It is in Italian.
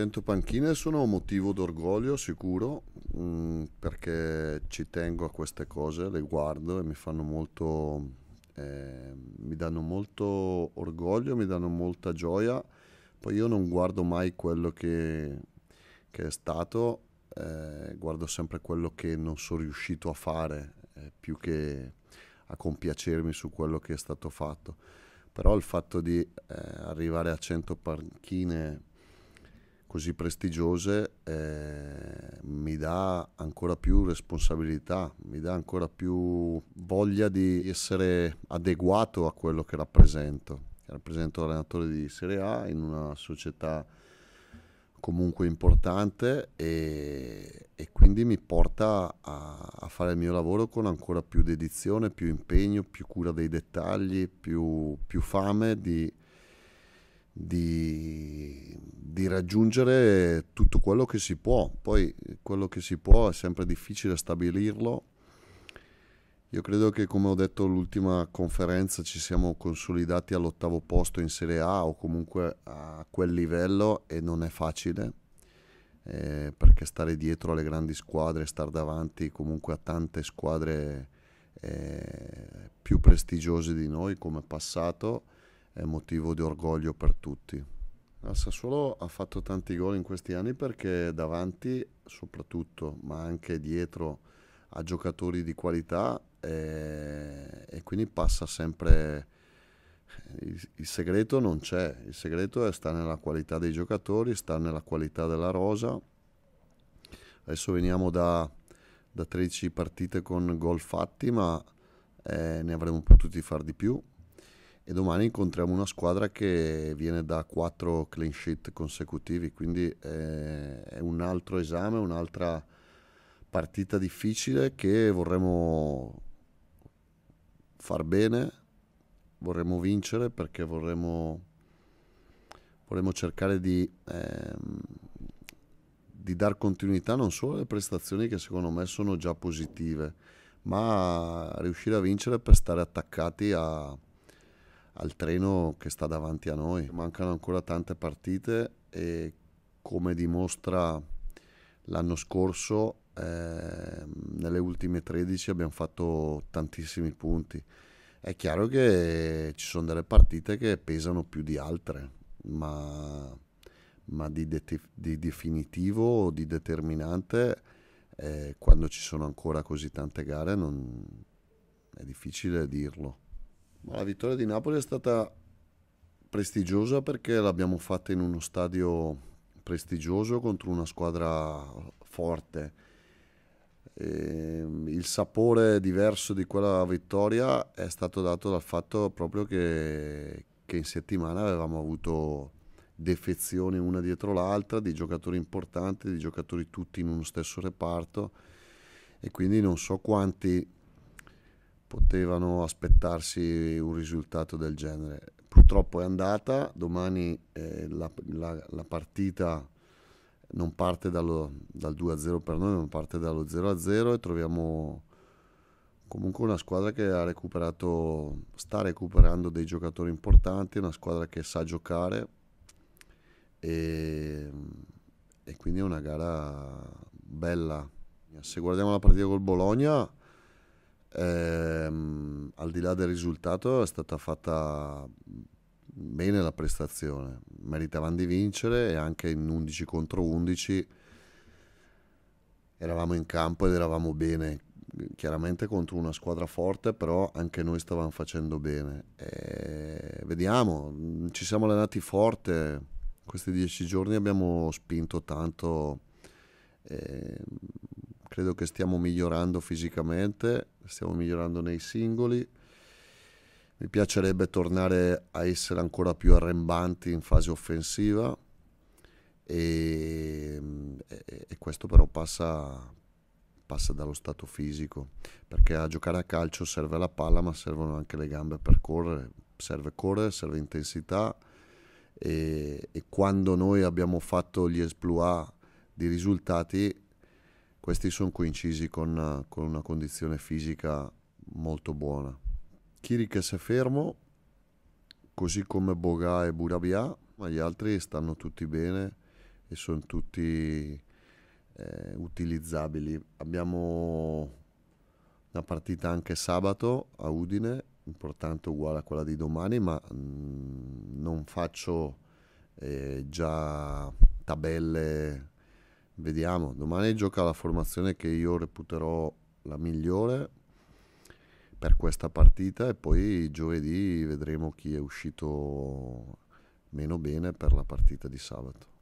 100 panchine sono un motivo d'orgoglio sicuro mh, mm, perché ci tengo a queste cose, le guardo e mi fanno molto, eh, mi danno molto orgoglio, mi danno molta gioia. Poi io non guardo mai quello che, che è stato, eh, guardo sempre quello che non sono riuscito a fare eh, più che a compiacermi su quello che è stato fatto. Però il fatto di eh, arrivare a 100 panchine così prestigiose eh, mi dà ancora più responsabilità, mi dà ancora più voglia di essere adeguato a quello che rappresento. Rappresento l'allenatore di Serie A in una società comunque importante e, e quindi mi porta a, a, fare il mio lavoro con ancora più dedizione, più impegno, più cura dei dettagli, più, più fame di di, di raggiungere tutto quello che si può. Poi quello che si può è sempre difficile stabilirlo. Io credo che come ho detto l'ultima conferenza ci siamo consolidati all'ottavo posto in Serie A o comunque a quel livello e non è facile eh, perché stare dietro alle grandi squadre, stare davanti comunque a tante squadre eh, più prestigiose di noi come passato è motivo di orgoglio per tutti. La Sassuolo ha fatto tanti gol in questi anni perché davanti, soprattutto, ma anche dietro a giocatori di qualità e, e quindi passa sempre... Eh, il, il segreto non c'è, il segreto è, sta nella qualità dei giocatori, sta nella qualità della rosa. Adesso veniamo da, da 13 partite con gol fatti, ma eh, ne avremmo potuti fare di più, e domani incontriamo una squadra che viene da quattro clean sheet consecutivi, quindi è un altro esame, un'altra partita difficile che vorremmo far bene, vorremmo vincere perché vorremmo, vorremmo cercare di, ehm, di dar continuità non solo alle prestazioni che secondo me sono già positive, ma riuscire a vincere per stare attaccati a al treno che sta davanti a noi. Mancano ancora tante partite e come dimostra l'anno scorso, eh, nelle ultime 13 abbiamo fatto tantissimi punti. È chiaro che ci sono delle partite che pesano più di altre, ma, ma di, de- di, definitivo, di determinante, eh, quando ci sono ancora così tante gare non, è difficile dirlo. Ma la vittoria di Napoli è stata prestigiosa perché l'abbiamo fatta in uno stadio prestigioso contro una squadra forte. E ehm, il sapore diverso di quella vittoria è stato dato dal fatto proprio che, che in settimana avevamo avuto defezioni una dietro l'altra di giocatori importanti, di giocatori tutti in uno stesso reparto e quindi non so quanti potevano aspettarsi un risultato del genere. Purtroppo è andata, domani eh, la, la, la, partita non parte dallo, dal 2-0 per noi, ma parte dallo 0-0 e troviamo comunque una squadra che ha recuperato, sta recuperando dei giocatori importanti, una squadra che sa giocare e, e quindi è una gara bella. Se guardiamo la partita col Bologna ehm, al di là del risultato è stata fatta bene la prestazione, meritavano di vincere e anche in 11 contro 11 eravamo in campo ed eravamo bene, chiaramente contro una squadra forte, però anche noi stavamo facendo bene. E vediamo, ci siamo allenati forte, questi dieci giorni abbiamo spinto tanto, ehm, credo che stiamo migliorando fisicamente stiamo migliorando nei singoli. Mi piacerebbe tornare a essere ancora più arrembanti in fase offensiva e, e, e questo però passa, passa dallo stato fisico, perché a giocare a calcio serve la palla, ma servono anche le gambe per correre, serve correre, serve intensità e, e quando noi abbiamo fatto gli esploit di risultati questi sono coincisi con, con una condizione fisica molto buona. Kirikes è fermo, così come Boga e Burabia, ma gli altri stanno tutti bene e sono tutti eh, utilizzabili. Abbiamo una partita anche sabato a Udine, importante uguale a quella di domani, ma mh, mm, non faccio eh, già tabelle Vediamo, domani gioca la formazione che io reputerò la migliore per questa partita e poi giovedì vedremo chi è uscito meno bene per la partita di sabato.